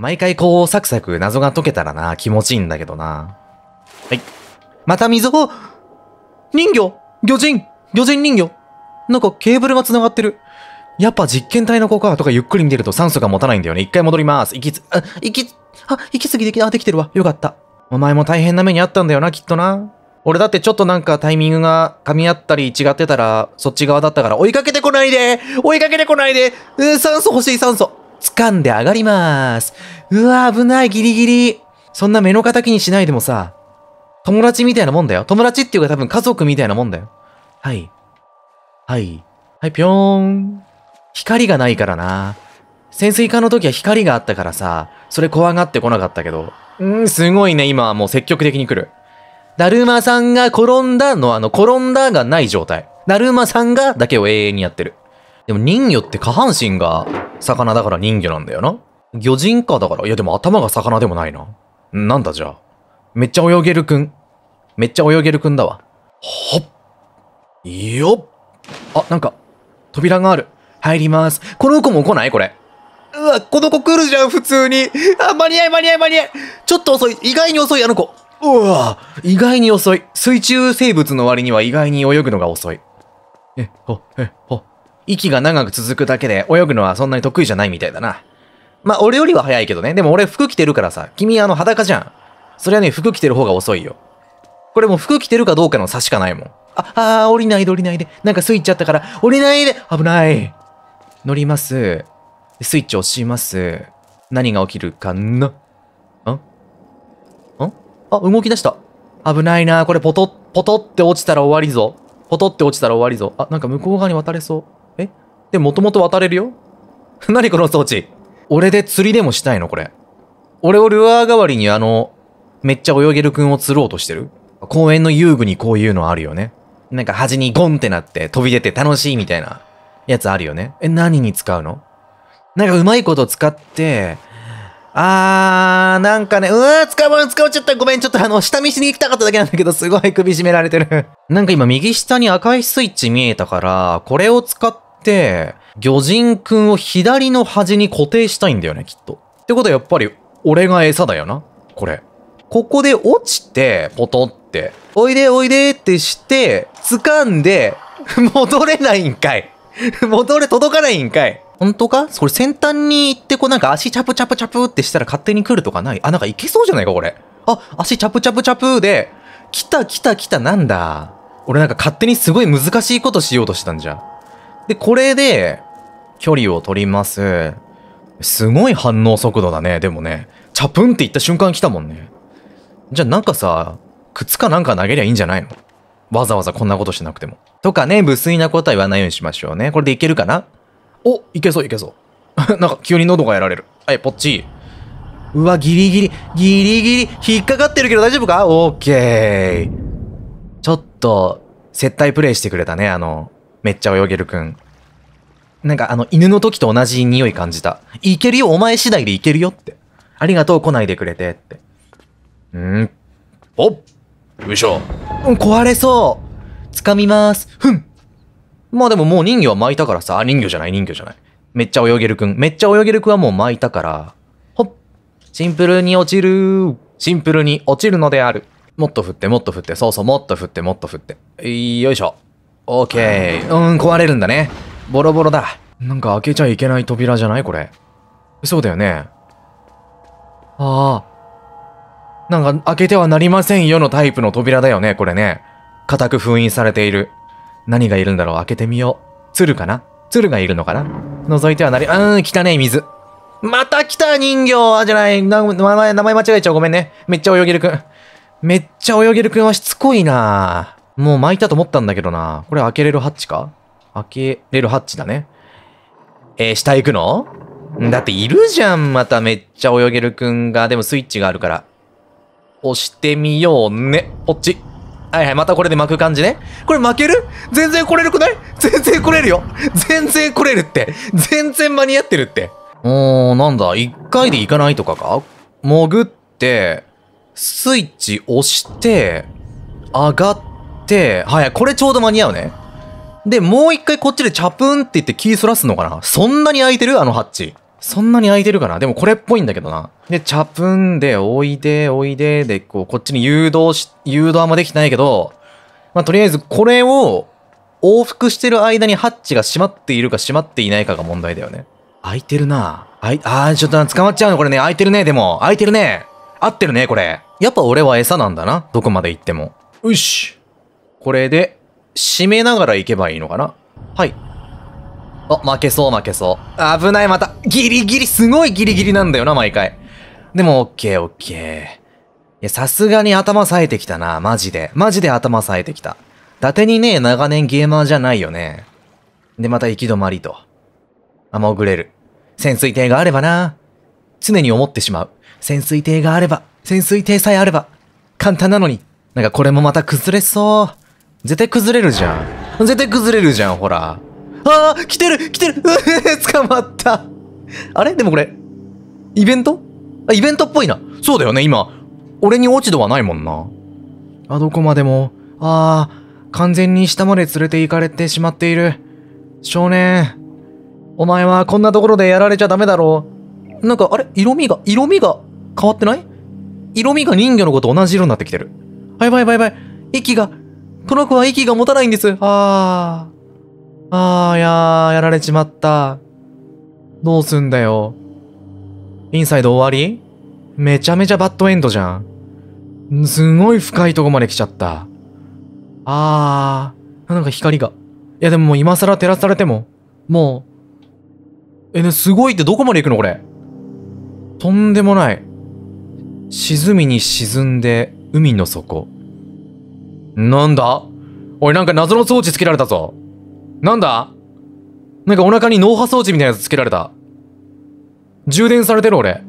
毎回こう、サクサク謎が解けたらな、気持ちいいんだけどな。はい。また溝を人魚魚人魚人人魚なんかケーブルが繋がってる。やっぱ実験体の子かとかゆっくり見てると酸素が持たないんだよね。一回戻ります。行きつ、あ、行き、あ、行き過ぎでき、あ、できてるわ。よかった。お前も大変な目にあったんだよな、きっとな。俺だってちょっとなんかタイミングが噛み合ったり違ってたら、そっち側だったから、追いかけてこないで追いかけてこないでう酸素欲しい、酸素掴んで上がります。うわ、危ない、ギリギリ。そんな目の敵にしないでもさ、友達みたいなもんだよ。友達っていうか多分家族みたいなもんだよ。はい。はい。はい、ぴょーん。光がないからな。潜水艦の時は光があったからさ、それ怖がってこなかったけど。うん、すごいね、今はもう積極的に来る。だるまさんが転んだの、あの、転んだがない状態。だるまさんがだけを永遠にやってる。でも人魚って下半身が魚だから人魚なんだよな。魚人かだから。いやでも頭が魚でもないな。なんだじゃあ。めっちゃ泳げるくん。めっちゃ泳げるくんだわ。ほっ。よっ。あ、なんか、扉がある。入ります。この子も来ないこれ。うわ、この子来るじゃん、普通に。あ、間に合い間に合い間に合い。ちょっと遅い。意外に遅い、あの子。うわ意外に遅い。水中生物の割には意外に泳ぐのが遅い。え、ほ、え、ほ、息が長く続くだけで泳ぐのはそんなに得意じゃないみたいだな。まあ、俺よりは早いけどね。でも俺服着てるからさ、君あの裸じゃん。それはね、服着てる方が遅いよ。これも服着てるかどうかの差しかないもん。あ、あー、降りないで降りないで。なんかスイッチあったから、降りないで危ない乗ります。スイッチ押します。何が起きるかな。んんあ、動き出した。危ないな。これポトポトって落ちたら終わりぞ。ポトって落ちたら終わりぞ。あ、なんか向こう側に渡れそう。で、もともと渡れるよ 何この装置俺で釣りでもしたいのこれ。俺をルアー代わりにあの、めっちゃ泳げるくんを釣ろうとしてる公園の遊具にこういうのあるよね。なんか端にゴンってなって飛び出て楽しいみたいなやつあるよね。え、何に使うのなんかうまいこと使って、あー、なんかね、うわー、使うもの使っちゃった。ごめん、ちょっとあの、下見しに行きたかっただけなんだけど、すごい首絞められてる なんか今右下に赤いスイッチ見えたから、これを使って、、魚人くんを左の端に固定したいんだよね、きっと。ってことはやっぱり、俺が餌だよな、これ。ここで落ちて、ポトって、おいでおいでってして、掴んで、戻れないんかい。戻れ、届かないんかい。本当かそれ先端に行って、こうなんか足チャプチャプチャプってしたら勝手に来るとかないあ、なんか行けそうじゃないか、これ。あ、足チャプチャプチャプで、来た来た来たなんだ。俺なんか勝手にすごい難しいことしようとしたんじゃん。で、これで、距離を取ります。すごい反応速度だね、でもね。チャプンって言った瞬間来たもんね。じゃあなんかさ、靴かなんか投げりゃいいんじゃないのわざわざこんなことしなくても。とかね、無粋なことは言わないようにしましょうね。これでいけるかなお、いけそういけそう。なんか急に喉がやられる。はい、ポッチうわ、ギリギリ、ギリギリ、引っかかってるけど大丈夫かオッケー。ちょっと、接待プレイしてくれたね、あの、めっちゃ泳げるくん。なんかあの、犬の時と同じ匂い感じた。いけるよ、お前次第でいけるよって。ありがとう、来ないでくれてって。ん。おっよいしょ。うん、壊れそう。掴みます。ふん。まあでももう人魚は巻いたからさ、あ、人魚じゃない、人魚じゃない。めっちゃ泳げるくん。めっちゃ泳げるくんはもう巻いたから。ほっ。シンプルに落ちる。シンプルに落ちるのである。もっと振って、もっと振って、そうそう、もっと振って、もっと振って。よいしょ。オーケー。うん、壊れるんだね。ボロボロだ。なんか開けちゃいけない扉じゃないこれ。そうだよね。ああ。なんか開けてはなりませんよのタイプの扉だよね、これね。固く封印されている。何がいるんだろう開けてみよう。鶴かな鶴がいるのかな覗いてはなり、うーん、汚い水。また来た人形あ、じゃない。名前、名前間違えちゃう。ごめんね。めっちゃ泳げるくん。めっちゃ泳げるくんはしつこいなもう巻いたと思ったんだけどな。これ開けれるハッチか開けれるハッチだね。えー、下行くのだっているじゃん。まためっちゃ泳げるくんが。でもスイッチがあるから。押してみようね。こっち。はいはい、またこれで巻く感じね。これ負ける全然来れるくない全然来れるよ。全然来れるって。全然間に合ってるって。うー、なんだ。一回で行かないとかか潜って、スイッチ押して、上がって、はい、これちょうど間に合うね。で、もう一回こっちでチャプンって言ってキーそらすのかなそんなに空いてるあのハッチ。そんなに空いてるかなでもこれっぽいんだけどな。で、チャプンで、おいで、おいで、で、こう、こっちに誘導し、誘導あんまできてないけど、まあ、とりあえずこれを往復してる間にハッチが閉まっているか閉まっていないかが問題だよね。空いてるなあい、あー、ちょっと捕まっちゃうのこれね。空いてるね、でも。空いてるね。合ってるね、これ。やっぱ俺は餌なんだな。どこまで行っても。よし。これで、締めながら行けばいいのかなはい。あ、負けそう負けそう。危ないまた。ギリギリ、すごいギリギリなんだよな、毎回。でも、オッケーオッケー。いや、さすがに頭冴えてきたな、マジで。マジで頭冴えてきた。伊達にね、長年ゲーマーじゃないよね。で、また行き止まりと。あ、潜れる。潜水艇があればな。常に思ってしまう。潜水艇があれば、潜水艇さえあれば、簡単なのに。なんかこれもまた崩れそう。絶対崩れるじゃん。絶対崩れるじゃん、ほら。ああ来てる来てるうえ 捕まったあれでもこれ、イベントあ、イベントっぽいな。そうだよね、今。俺に落ち度はないもんな。あ、どこまでも。ああ、完全に下まで連れて行かれてしまっている。少年、お前はこんなところでやられちゃダメだろう。なんか、あれ色味が、色味が変わってない色味が人魚の子と同じ色になってきてる。あ、やばいやばいやばい。息が、この子は息が持たないんです。ああ。ああ、いやー、やられちまった。どうすんだよ。インサイド終わりめちゃめちゃバッドエンドじゃん。すごい深いとこまで来ちゃった。あー、なんか光が。いやでももう今更照らされても、もう。え、ね、すごいってどこまで行くのこれ。とんでもない。沈みに沈んで海の底。なんだおい、なんか謎の装置つけられたぞ。なんだなんかお腹に脳波装置みたいなやつつけられた。充電されてる俺。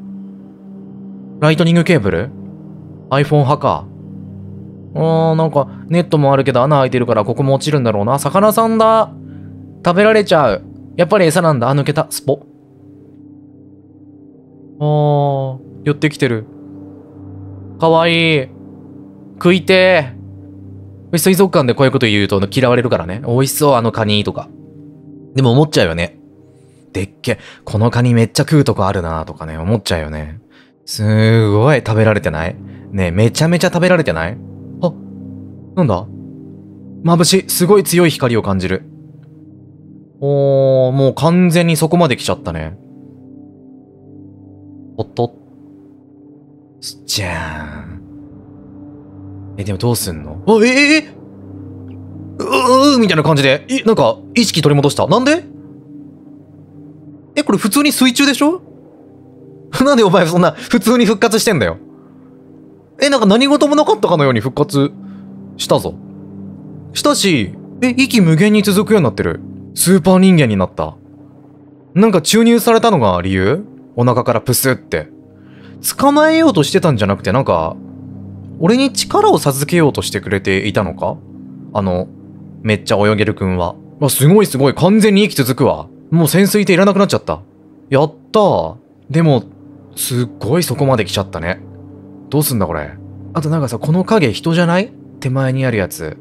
ライトニングケーブル ?iPhone 派か。あー、なんかネットもあるけど穴開いてるからここも落ちるんだろうな。魚さんだ。食べられちゃう。やっぱり餌なんだ。あ、抜けた。スポ。あー、寄ってきてる。かわいい。食いてー。水族館でこういうこと言うと嫌われるからね。美味しそう、あのカニとか。でも思っちゃうよね。でっけ、このカニめっちゃ食うとこあるなとかね、思っちゃうよね。すごい食べられてないねめちゃめちゃ食べられてないあ、なんだ眩しい。すごい強い光を感じる。おー、もう完全にそこまで来ちゃったね。おっと。じゃーん。え、でもどうすんのあ、ええううみたいな感じで、え、なんか、意識取り戻した。なんでえ、これ普通に水中でしょ なんでお前そんな、普通に復活してんだよ。え、なんか何事もなかったかのように復活したぞ。したし、え、息無限に続くようになってる。スーパー人間になった。なんか注入されたのが理由お腹からプスって。捕まえようとしてたんじゃなくて、なんか、俺に力を授けようとしてくれていたのかあの、めっちゃ泳げるくんは。あ、すごいすごい。完全に息続くわ。もう潜水艇いらなくなっちゃった。やったー。でも、すっごいそこまで来ちゃったね。どうすんだこれ。あとなんかさ、この影人じゃない手前にあるやつ。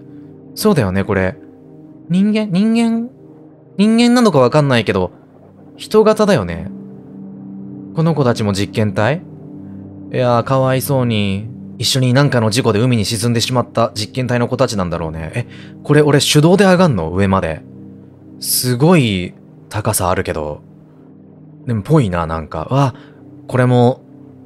そうだよね、これ。人間、人間、人間なのかわかんないけど、人型だよね。この子たちも実験体いやー、かわいそうに。一緒に何かの事故で海に沈んでしまった実験体の子たちなんだろうね。え、これ俺手動で上がんの上まで。すごい高さあるけど。でもぽいな、なんか。わ、これも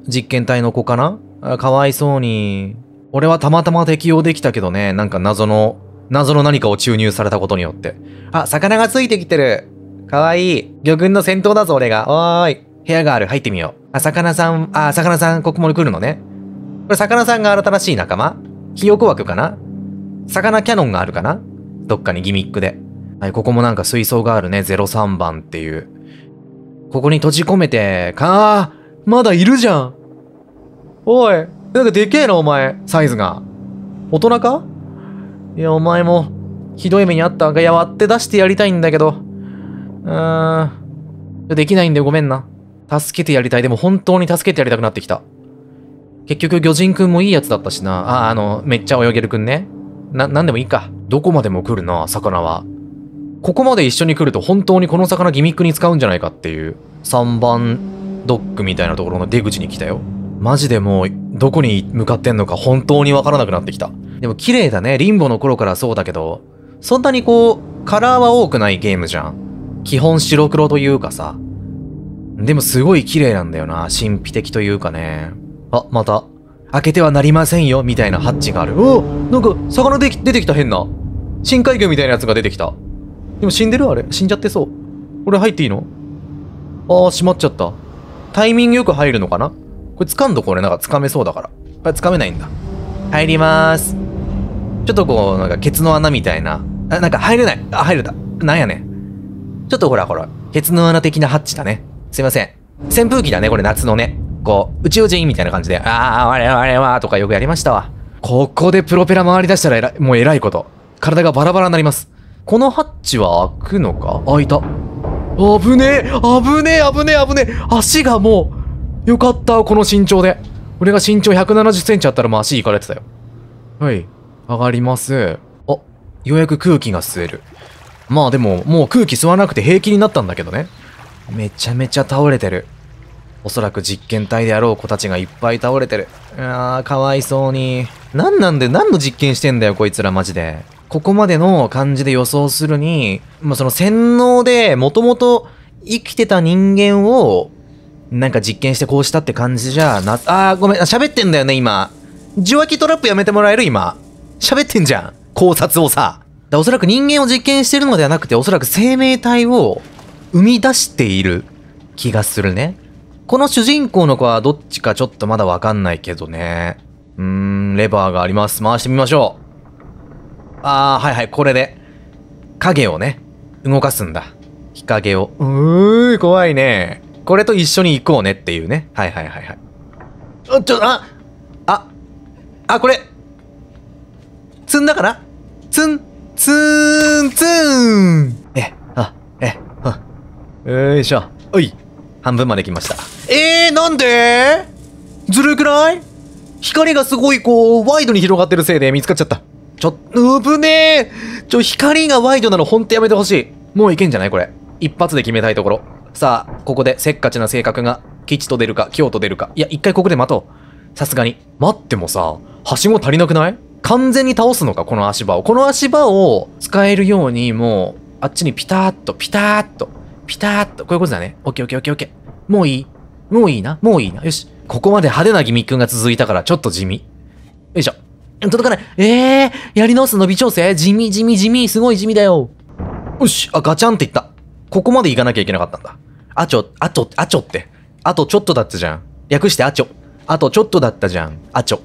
実験体の子かなかわいそうに。俺はたまたま適用できたけどね、なんか謎の、謎の何かを注入されたことによって。あ、魚がついてきてる。かわいい。魚群の先頭だぞ、俺が。おーい。部屋がある。入ってみよう。あ、魚さん、あ、魚さん、ここも来るのね。これ、魚さんが新しい仲間ひよこ枠かな魚キャノンがあるかなどっかにギミックで。はい、ここもなんか水槽があるね。03番っていう。ここに閉じ込めて、かあまだいるじゃんおいなんかでけえな、お前。サイズが。大人かいや、お前も、ひどい目にあったが、か？や、わって出してやりたいんだけど。うーん。できないんでごめんな。助けてやりたい。でも本当に助けてやりたくなってきた。結局、魚人くんもいいやつだったしな。あ、あの、めっちゃ泳げるくんね。な、なんでもいいか。どこまでも来るな、魚は。ここまで一緒に来ると本当にこの魚ギミックに使うんじゃないかっていう、3番ドックみたいなところの出口に来たよ。マジでもう、どこに向かってんのか本当にわからなくなってきた。でも綺麗だね。リンボの頃からそうだけど、そんなにこう、カラーは多くないゲームじゃん。基本白黒というかさ。でもすごい綺麗なんだよな。神秘的というかね。あ、また。開けてはなりませんよ、みたいなハッチがある。おなんか、魚で出てきた変な。深海魚みたいなやつが出てきた。でも死んでるあれ死んじゃってそう。これ入っていいのああ、閉まっちゃった。タイミングよく入るのかなこれ掴んどこれなんか掴めそうだから。これ掴めないんだ。入りまーす。ちょっとこう、なんかケツの穴みたいな。あ、なんか入れない。あ、入れた。なんやねん。ちょっとほらほら、ケツの穴的なハッチだね。すいません。扇風機だね、これ夏のね。こう、宇宙人みたいな感じで、ああ、我々は、とかよくやりましたわ。ここでプロペラ回り出したらえらもうえらいこと。体がバラバラになります。このハッチは開くのか開いた。危ねえ危ねえ危ねえ危ねえ足がもう、よかった、この身長で。俺が身長170センチあったらもう足いかれてたよ。はい。上がります。あ、ようやく空気が吸える。まあでも、もう空気吸わなくて平気になったんだけどね。めちゃめちゃ倒れてる。おそらく実験体であろう子たちがいっぱい倒れてる。あー、かわいそうに。なんなんで何の実験してんだよ、こいつらマジで。ここまでの感じで予想するに、まあ、その洗脳で、もともと生きてた人間を、なんか実験してこうしたって感じじゃな、あー、ごめん、喋ってんだよね、今。受話器トラップやめてもらえる今。喋ってんじゃん。考察をさ。おそらく人間を実験してるのではなくて、おそらく生命体を生み出している気がするね。この主人公の子はどっちかちょっとまだわかんないけどね。うーん、レバーがあります。回してみましょう。あー、はいはい、これで。影をね、動かすんだ。日陰を。うーい、怖いね。これと一緒に行こうねっていうね。はいはいはいはい。あ、ちょ、あ、あ、あ、これ。積んだかな積ん、積ん、積ん。え、あ、え、あ。よいしょ。おい。半分まで来ました。えー、なんでずるくない光がすごいこう、ワイドに広がってるせいで見つかっちゃった。ちょ、うぶねえ。ちょ、光がワイドなのほんとやめてほしい。もういけんじゃないこれ。一発で決めたいところ。さあ、ここでせっかちな性格が、吉と出るか、京と出るか。いや、一回ここで待とう。さすがに。待ってもさ、はしご足りなくない完全に倒すのか、この足場を。この足場を使えるように、もう、あっちにピターと、ピターと。ピターっと。こういうことだね。オッケーオッケーオッケーオッケー。もういいもういいなもういいなよし。ここまで派手なギミックが続いたから、ちょっと地味。よいしょ。届かない。えー、やり直す伸び調整地味地味地味。すごい地味だよ。よし。あ、ガチャンっていった。ここまで行かなきゃいけなかったんだ。あちょ、あと、あちょって。あとちょっとだったじゃん。略してあちょ。あとちょっとだったじゃん。あちょ。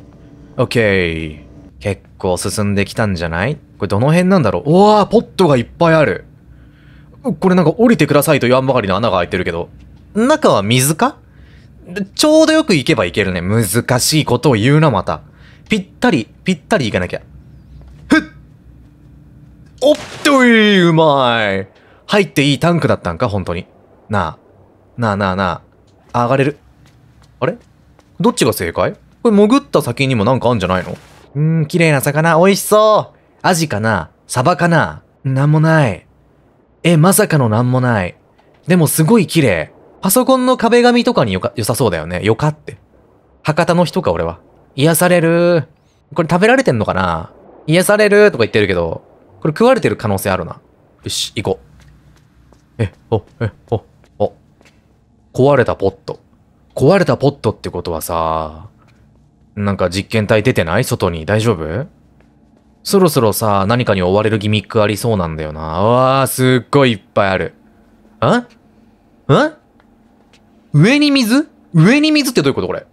オッケー。結構進んできたんじゃないこれどの辺なんだろうおわポットがいっぱいある。これなんか降りてくださいと言わんばかりの穴が開いてるけど、中は水かちょうどよく行けば行けるね。難しいことを言うな、また。ぴったり、ぴったり行かなきゃ。ふっおっというまい入っていいタンクだったんか本当に。なあ。なあなあなあ。上がれる。あれどっちが正解これ潜った先にもなんかあんじゃないのうーん、綺麗な魚、美味しそうアジかなサバかななんもない。え、まさかのなんもない。でもすごい綺麗。パソコンの壁紙とかによか、良さそうだよね。よかって。博多の人か、俺は。癒される。これ食べられてんのかな癒されるとか言ってるけど、これ食われてる可能性あるな。よし、行こう。え、お、え、お、お。壊れたポット。壊れたポットってことはさ、なんか実験体出てない外に大丈夫そろそろさ、何かに追われるギミックありそうなんだよな。わあ、すっごいいっぱいある。んん上に水上に水ってどういうことこれ。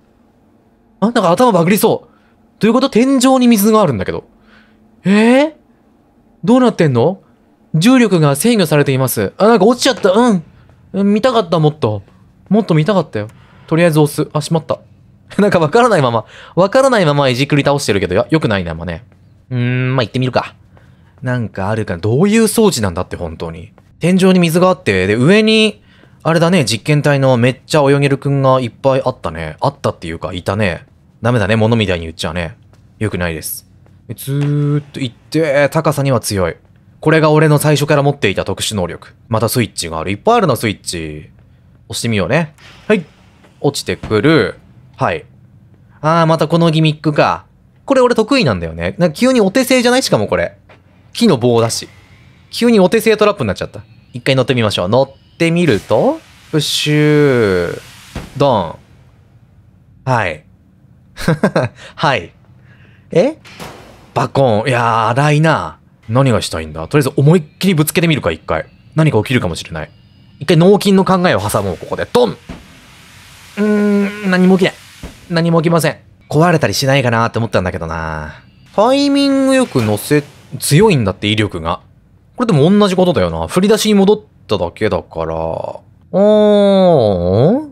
あ、なんか頭バグりそう。ということ天井に水があるんだけど。えー、どうなってんの重力が制御されています。あ、なんか落ちちゃった。うん。見たかった、もっと。もっと見たかったよ。とりあえず押す。あ、しまった。なんかわからないまま、わからないままいじくり倒してるけど、よ、よくないな、まね。うーん、まあ、行ってみるか。なんかあるか、どういう装置なんだって、本当に。天井に水があって、で、上に、あれだね、実験体のめっちゃ泳げるくんがいっぱいあったね。あったっていうか、いたね。ダメだね、物みたいに言っちゃうね。よくないです。ずーっと行って、高さには強い。これが俺の最初から持っていた特殊能力。またスイッチがある。いっぱいあるな、スイッチ。押してみようね。はい。落ちてくる。はい。あー、またこのギミックか。これ俺得意なんだよね。なんか急にお手製じゃないしかもこれ。木の棒だし。急にお手製トラップになっちゃった。一回乗ってみましょう。乗ってみると、プッシュー、ドン。はい。はい。えバコン。いやー、荒いな。何がしたいんだとりあえず思いっきりぶつけてみるか、一回。何か起きるかもしれない。一回脳筋の考えを挟もう、ここで。ドンうーん、何も起きない。何も起きません。壊れたりしないかなって思ったんだけどな。タイミングよく乗せ、強いんだって威力が。これでも同じことだよな。振り出しに戻っただけだから。おー。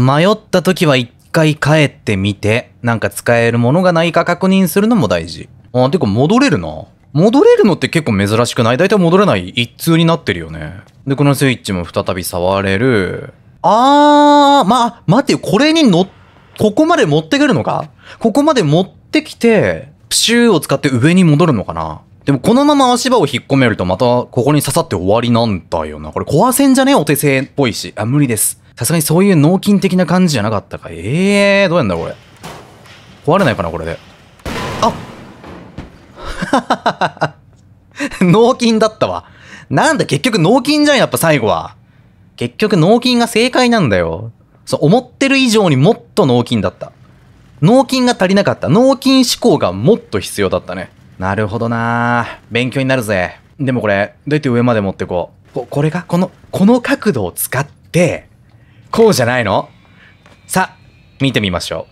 まあ、迷った時は一回帰ってみて、なんか使えるものがないか確認するのも大事。あ、てか戻れるな。戻れるのって結構珍しくない大体戻れない一通になってるよね。で、このスイッチも再び触れる。あー、まあ、待ってよ、これに乗ってここまで持ってくるのかここまで持ってきて、プシューを使って上に戻るのかなでもこのまま足場を引っ込めるとまたここに刺さって終わりなんだよな。これ壊せんじゃねえお手製っぽいし。あ、無理です。さすがにそういう脳筋的な感じじゃなかったか。ええー、どうやんだこれ。壊れないかなこれで。あ 脳筋だったわ。なんだ結局脳筋じゃんやっぱ最後は。結局脳筋が正解なんだよ。そう、思ってる以上にもっと脳筋だった。脳筋が足りなかった。脳筋思考がもっと必要だったね。なるほどな勉強になるぜ。でもこれ、どうやって上まで持ってこう。こ、これがこの、この角度を使って、こうじゃないのさ、見てみましょ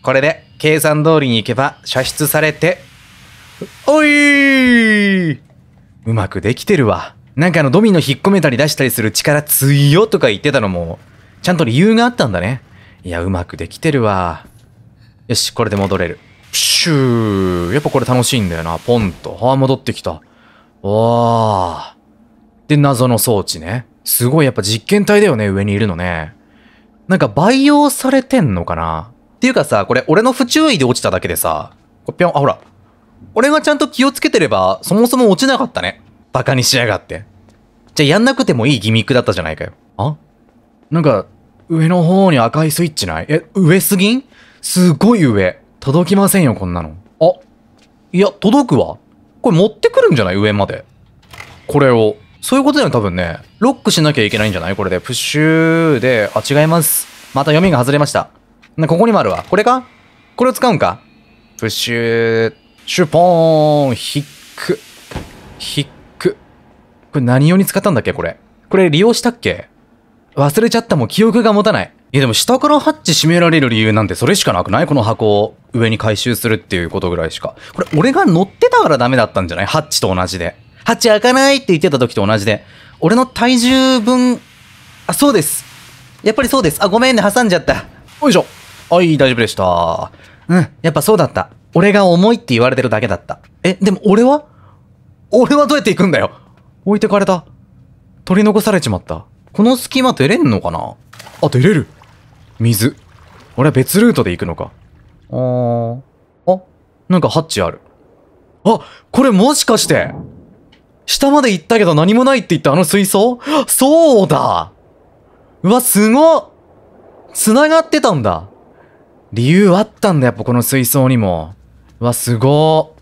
う。これで、計算通りに行けば射出されて、おいうまくできてるわ。なんかあのドミノ引っ込めたり出したりする力強とか言ってたのも、ちゃんと理由があったんだね。いや、うまくできてるわ。よし、これで戻れる。プシュー。やっぱこれ楽しいんだよな。ポンと。はあ、戻ってきた。わー。で、謎の装置ね。すごい、やっぱ実験体だよね、上にいるのね。なんか培養されてんのかなっていうかさ、これ俺の不注意で落ちただけでさ、ぴょん、あ、ほら。俺がちゃんと気をつけてれば、そもそも落ちなかったね。バカにしやがって。じゃあやんなくてもいいギミックだったじゃないかよ。なんか、上の方に赤いスイッチないえ、上すぎんすごい上。届きませんよ、こんなの。あ、いや、届くわ。これ持ってくるんじゃない上まで。これを。そういうことだよ、多分ね。ロックしなきゃいけないんじゃないこれで。プッシューで、あ、違います。また読みが外れました。な、ここにもあるわ。これかこれを使うんかプッシュー、シュポーン、ヒック、ヒック。これ何用に使ったんだっけこれ。これ利用したっけ忘れちゃったもん記憶が持たない。いやでも下からハッチ閉められる理由なんてそれしかなくないこの箱を上に回収するっていうことぐらいしか。これ俺が乗ってたからダメだったんじゃないハッチと同じで。ハッチ開かないって言ってた時と同じで。俺の体重分、あ、そうです。やっぱりそうです。あ、ごめんね、挟んじゃった。よいしょ。はい、大丈夫でした。うん、やっぱそうだった。俺が重いって言われてるだけだった。え、でも俺は俺はどうやって行くんだよ置いてかれた。取り残されちまった。この隙間出れんのかなあ、出れる水。俺は別ルートで行くのか。あー。あ、なんかハッチある。あ、これもしかして、下まで行ったけど何もないって言ったあの水槽そうだうわ、すご繋がってたんだ。理由あったんだ、やっぱこの水槽にも。うわ、すご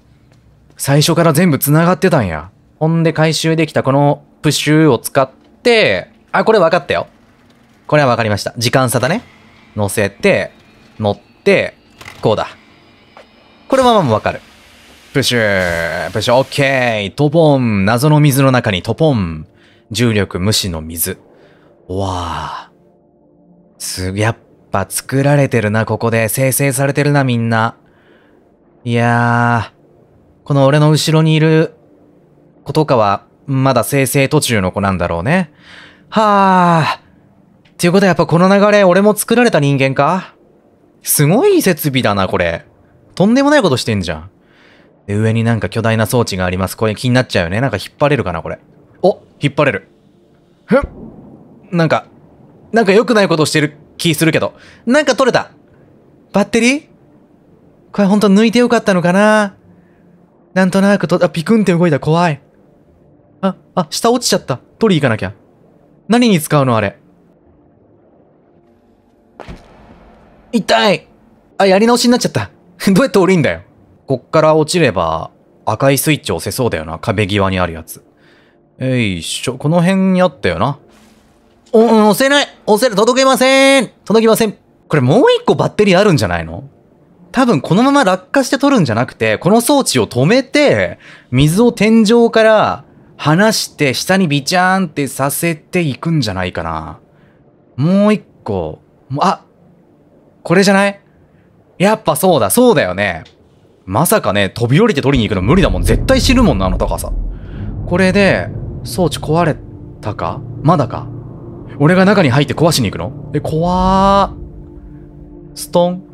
最初から全部繋がってたんや。ほんで回収できたこのプッシューを使って、あ、これ分かったよ。これは分かりました。時間差だね。乗せて、乗って、こうだ。これはまあ分かる。プシュー、プシュー、オッケー、トポン、謎の水の中にトポン。重力無視の水。わあ。す、やっぱ作られてるな、ここで。生成されてるな、みんな。いやー、この俺の後ろにいる、ことかは、まだ生成途中の子なんだろうね。はあ。っていうことはやっぱこの流れ、俺も作られた人間かすごい設備だな、これ。とんでもないことしてんじゃん。で、上になんか巨大な装置があります。これ気になっちゃうよね。なんか引っ張れるかな、これ。お引っ張れる。ふんなんか、なんか良くないことしてる気するけど。なんか取れたバッテリーこれほんと抜いてよかったのかななんとなくと、あ、ピクンって動いた。怖い。あ、あ、下落ちちゃった。取り行かなきゃ。何に使うのあれ。痛いあ、やり直しになっちゃった。どうやって降りんだよ。こっから落ちれば赤いスイッチ押せそうだよな。壁際にあるやつ。えいしょ。この辺にあったよな。お、押せない押せる届けません届きませんこれもう一個バッテリーあるんじゃないの多分このまま落下して取るんじゃなくて、この装置を止めて、水を天井から離して下にビチャーンってさせていくんじゃないかな。もう一個。あこれじゃないやっぱそうだ、そうだよね。まさかね、飛び降りて取りに行くの無理だもん。絶対死ぬもんな、あの高さ。これで、装置壊れたかまだか俺が中に入って壊しに行くのえ、怖ー。ストン。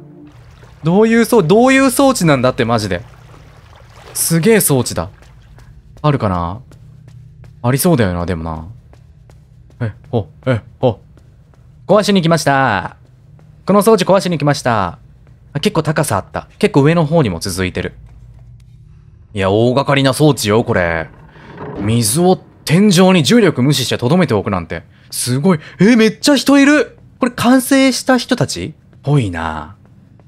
どういう装置、どういう装置なんだって、マジで。すげえ装置だ。あるかなありそうだよな、でもな。え、ほ、え、ほ。壊しに来ました。この装置壊しに来ました。結構高さあった。結構上の方にも続いてる。いや、大掛かりな装置よ、これ。水を天井に重力無視して留めておくなんて。すごい。え、めっちゃ人いるこれ完成した人たちぽいな。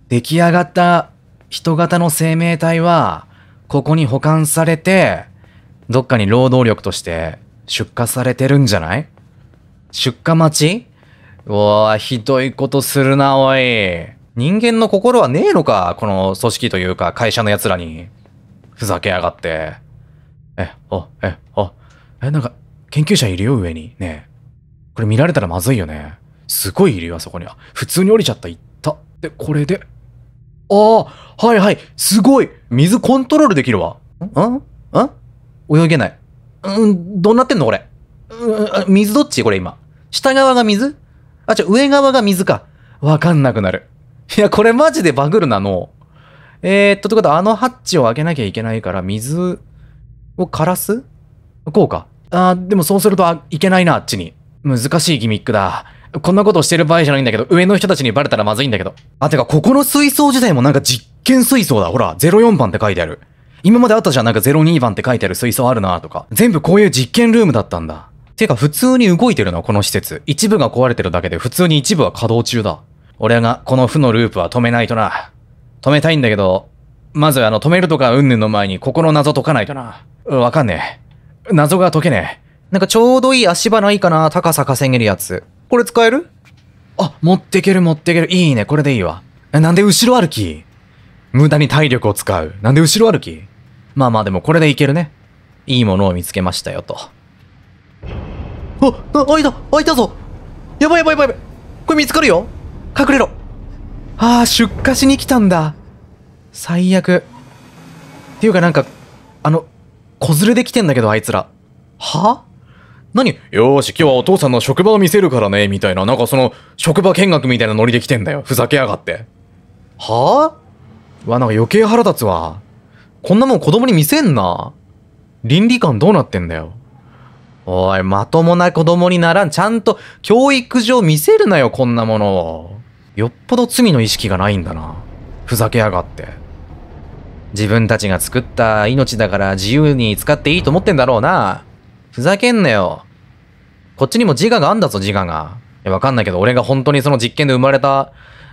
出来上がった人型の生命体は、ここに保管されて、どっかに労働力として出荷されてるんじゃない出荷待ちうわひどいことするな、おい。人間の心はねえのか、この組織というか会社の奴らに。ふざけやがって。え、あ、え、あ、え、なんか、研究者いるよ、上に。ねえ。これ見られたらまずいよね。すごいいるよ、あそこには。普通に降りちゃった、行った。で、これで。ああ、はいはい、すごい水コントロールできるわ。んんん泳げない。うん、どうなってんのこれ。うん、水どっちこれ今。下側が水あ、違う、上側が水か。わかんなくなる。いや、これマジでバグるなの。えー、っと、ってことは、あのハッチを開けなきゃいけないから、水を枯らすこうか。あでもそうすると、あ、いけないな、あっちに。難しいギミックだ。こんなことしてる場合じゃないんだけど、上の人たちにバレたらまずいんだけど。あ、てか、ここの水槽自体もなんか実験水槽だ。ほら、04番って書いてある。今まであったじゃん、なんか02番って書いてある水槽あるなとか。全部こういう実験ルームだったんだ。てか普通に動いてるな、この施設。一部が壊れてるだけで普通に一部は稼働中だ。俺がこの負のループは止めないとな。止めたいんだけど、まずあの止めるとかうんぬんの前にここの謎解かないとな。わかんねえ。謎が解けねえ。なんかちょうどいい足場ないかな、高さ稼げるやつ。これ使えるあ、持ってける持ってける。いいね、これでいいわ。なんで後ろ歩き無駄に体力を使う。なんで後ろ歩きまあまあでもこれでいけるね。いいものを見つけましたよと。あ、あ、開いた開いたぞやばいやばいやばいこれ見つかるよ隠れろああ、出荷しに来たんだ。最悪。っていうかなんか、あの、子連れで来てんだけどあいつら。は何よーし、今日はお父さんの職場を見せるからね、みたいな。なんかその、職場見学みたいなノリで来てんだよ。ふざけやがって。はあわ、なんか余計腹立つわ。こんなもん子供に見せんな。倫理観どうなってんだよ。おい、まともな子供にならん。ちゃんと教育上見せるなよ、こんなものを。よっぽど罪の意識がないんだな。ふざけやがって。自分たちが作った命だから自由に使っていいと思ってんだろうな。ふざけんなよ。こっちにも自我があんだぞ、自我が。いや、わかんないけど、俺が本当にその実験で生まれた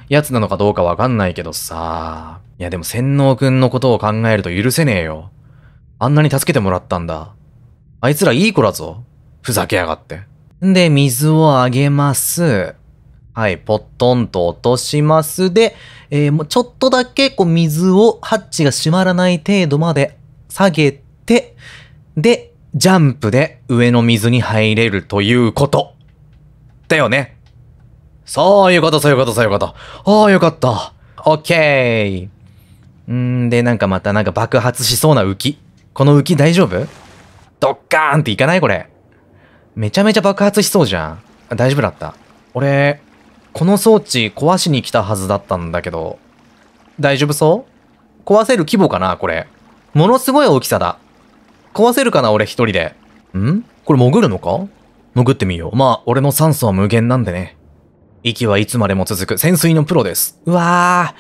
やつなのかどうかわかんないけどさ。いやでも洗脳くんのことを考えると許せねえよ。あんなに助けてもらったんだ。あいつらいい子だぞ。ふざけやがって。んで、水をあげます。はい、ポットンと落とします。で、えー、もうちょっとだけ、こう、水を、ハッチが閉まらない程度まで下げて、で、ジャンプで上の水に入れるということ。だよね。そういうこと、そういうこと、そういうこと。ああ、よかった。オッケー。んー、で、なんかまたなんか爆発しそうな浮き。この浮き大丈夫ドッカーンっていかないこれ。めちゃめちゃ爆発しそうじゃん。大丈夫だった。俺、この装置壊しに来たはずだったんだけど、大丈夫そう壊せる規模かなこれ。ものすごい大きさだ。壊せるかな俺一人で。んこれ潜るのか潜ってみよう。まあ、俺の酸素は無限なんでね。息はいつまでも続く。潜水のプロです。うわ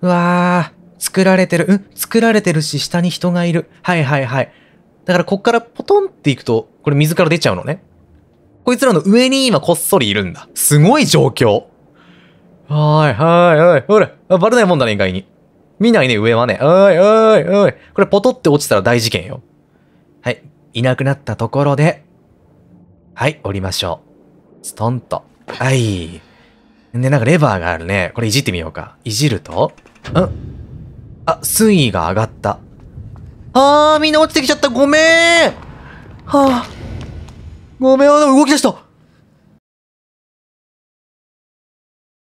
ー。うわー。作られてる。うん作られてるし、下に人がいる。はいはいはい。だからこっからポトンっていくと、これ水から出ちゃうのね。こいつらの上に今こっそりいるんだ。すごい状況。はーいはーいはーい。ほら、バレないもんだね、意外に。見ないね、上はね。おいおいおい。これポトって落ちたら大事件よ。はい。いなくなったところで、はい、降りましょう。ストンと。はい。で、なんかレバーがあるね。これいじってみようか。いじると、んあ、水位が上がった。あー、みんな落ちてきちゃった。ごめん。はあ。ごめん、動き出した。